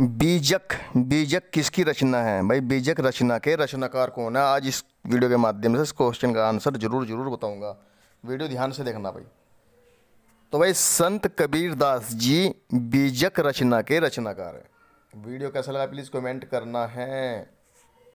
बीजक बीजक किसकी रचना है भाई बीजक रचना के रचनाकार कौन है आज इस वीडियो के माध्यम से इस क्वेश्चन का आंसर जरूर जरूर बताऊंगा वीडियो ध्यान से देखना भाई तो भाई संत कबीर दास जी बीजक रचना के रचनाकार है वीडियो कैसा लगा प्लीज़ कमेंट करना है